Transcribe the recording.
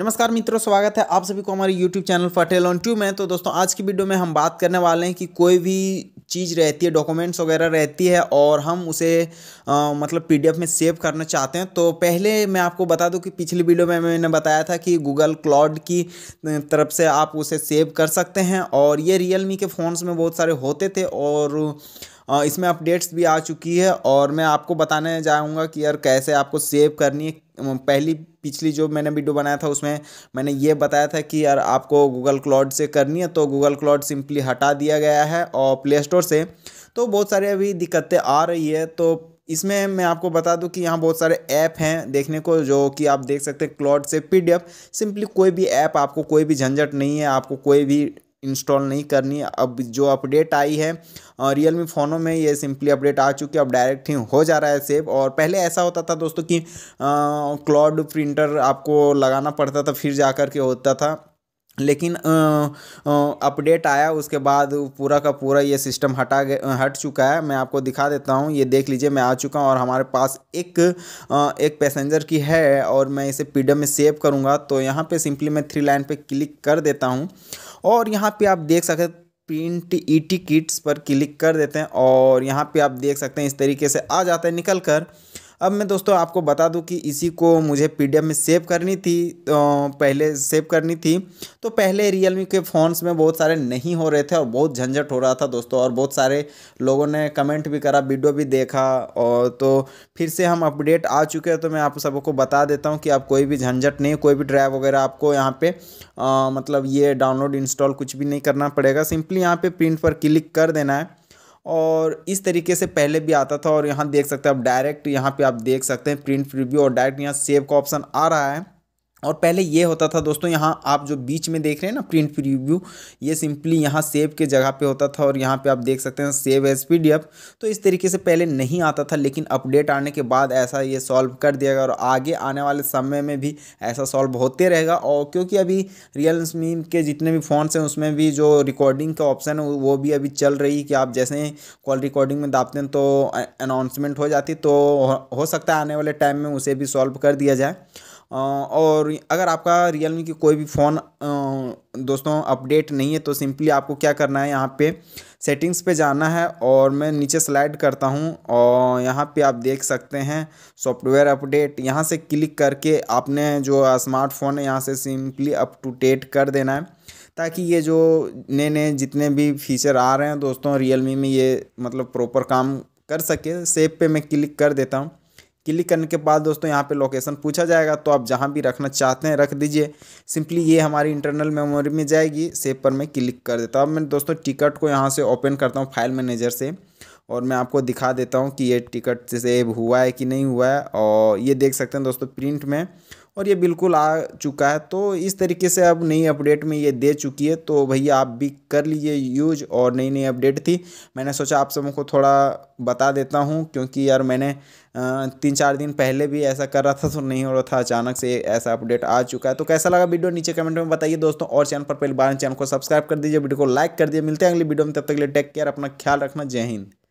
नमस्कार मित्रों स्वागत है आप सभी को हमारे YouTube चैनल फटेल ऑन ट्यूब में तो दोस्तों आज की वीडियो में हम बात करने वाले हैं कि कोई भी चीज़ रहती है डॉक्यूमेंट्स वगैरह रहती है और हम उसे आ, मतलब पीडीएफ में सेव करना चाहते हैं तो पहले मैं आपको बता दूं कि पिछली वीडियो में मैंने बताया था कि गूगल क्लाउड की तरफ से आप उसे सेव कर सकते हैं और ये रियल मी के फ़ोन्स में बहुत सारे होते थे और इसमें अपडेट्स भी आ चुकी है और मैं आपको बताने जाऊँगा कि यार कैसे आपको सेव करनी है पहली पिछली जो मैंने वीडियो बनाया था उसमें मैंने ये बताया था कि यार आपको गूगल क्लाउड से करनी है तो गूगल क्लाउड सिंपली हटा दिया गया है और प्ले स्टोर से तो बहुत सारे अभी दिक्कतें आ रही है तो इसमें मैं आपको बता दूं कि यहाँ बहुत सारे ऐप हैं देखने को जो कि आप देख सकते हैं क्लॉड से पीडीएफ सिंपली कोई भी ऐप आपको कोई भी झंझट नहीं है आपको कोई भी इंस्टॉल नहीं करनी अब जो अपडेट आई है रियल मी फ़ोनों में ये सिंपली अपडेट आ चुकी है अब डायरेक्ट ही हो जा रहा है सेव और पहले ऐसा होता था दोस्तों कि क्लाउड प्रिंटर आपको लगाना पड़ता था फिर जा कर के होता था लेकिन अपडेट आया उसके बाद पूरा का पूरा ये सिस्टम हटा गए हट चुका है मैं आपको दिखा देता हूँ ये देख लीजिए मैं आ चुका हूँ और हमारे पास एक एक पैसेंजर की है और मैं इसे पी में सेव करूँगा तो यहाँ पे सिंपली मैं थ्री लाइन पे क्लिक कर देता हूँ और यहाँ पे आप देख सकते प्रिंट ई किट्स पर क्लिक कर देते हैं और यहाँ पे आप देख सकते हैं इस तरीके से आ जाता है निकल कर अब मैं दोस्तों आपको बता दूं कि इसी को मुझे पी में सेव करनी थी तो पहले सेव करनी थी तो पहले रियलमी के फ़ोन्स में बहुत सारे नहीं हो रहे थे और बहुत झंझट हो रहा था दोस्तों और बहुत सारे लोगों ने कमेंट भी करा वीडियो भी देखा और तो फिर से हम अपडेट आ चुके हैं तो मैं आप सबको बता देता हूँ कि आप कोई भी झंझट नहीं कोई भी ड्राइव वगैरह आपको यहाँ पर मतलब ये डाउनलोड इंस्टॉल कुछ भी नहीं करना पड़ेगा सिंपली यहाँ पर प्रिंट पर क्लिक कर देना है और इस तरीके से पहले भी आता था और यहाँ देख सकते हैं आप डायरेक्ट यहाँ पे आप देख सकते हैं प्रिंट प्रीव्यू और डायरेक्ट यहाँ सेव का ऑप्शन आ रहा है और पहले ये होता था दोस्तों यहाँ आप जो बीच में देख रहे हैं ना प्रिंट प्रीव्यू ये सिंपली यहाँ सेव के जगह पे होता था और यहाँ पे आप देख सकते हैं सेव एस पी तो इस तरीके से पहले नहीं आता था लेकिन अपडेट आने के बाद ऐसा ये सॉल्व कर दिया गया और आगे आने वाले समय में भी ऐसा सॉल्व होते रहेगा और क्योंकि अभी रियल मीम के जितने भी फ़ोनस हैं उसमें भी जो रिकॉर्डिंग का ऑप्शन है वो भी अभी चल रही कि आप जैसे कॉल रिकॉर्डिंग में दापते हैं तो अनाउंसमेंट हो जाती तो हो सकता है आने वाले टाइम में उसे भी सॉल्व कर दिया जाए और अगर आपका रियलमी की कोई भी फ़ोन दोस्तों अपडेट नहीं है तो सिंपली आपको क्या करना है यहाँ पे सेटिंग्स पे जाना है और मैं नीचे स्लाइड करता हूँ और यहाँ पे आप देख सकते हैं सॉफ्टवेयर अपडेट यहाँ से क्लिक करके आपने जो स्मार्टफोन है यहाँ से सिंपली अप टू डेट कर देना है ताकि ये जो नए नए जितने भी फीचर आ रहे हैं दोस्तों मी में ये मतलब प्रॉपर काम कर सके सेब पे मैं क्लिक कर देता हूँ क्लिक करने के बाद दोस्तों यहाँ पे लोकेशन पूछा जाएगा तो आप जहाँ भी रखना चाहते हैं रख दीजिए सिंपली ये हमारी इंटरनल मेमोरी में जाएगी सेव पर मैं क्लिक कर देता हूँ अब मैं दोस्तों टिकट को यहाँ से ओपन करता हूँ फाइल मैनेजर से और मैं आपको दिखा देता हूँ कि ये टिकट सेव हुआ है कि नहीं हुआ है और ये देख सकते हैं दोस्तों प्रिंट में और ये बिल्कुल आ चुका है तो इस तरीके से अब नई अपडेट में ये दे चुकी है तो भैया आप भी कर लीजिए यूज और नई नई अपडेट थी मैंने सोचा आप सबको थोड़ा बता देता हूँ क्योंकि यार मैंने तीन चार दिन पहले भी ऐसा कर रहा था तो नहीं हो रहा था अचानक से ऐसा अपडेट आ चुका है तो कैसा लगा वीडियो नीचे कमेंट में बताइए दोस्तों और चैनल पर पहले बार चैनल को सब्सक्राइब कर दीजिए वीडियो को लाइक कर दिए मिलते हैं अगली वीडियो में तब तक के लिए टेक केयर अपना ख्याल रखना जय हिंद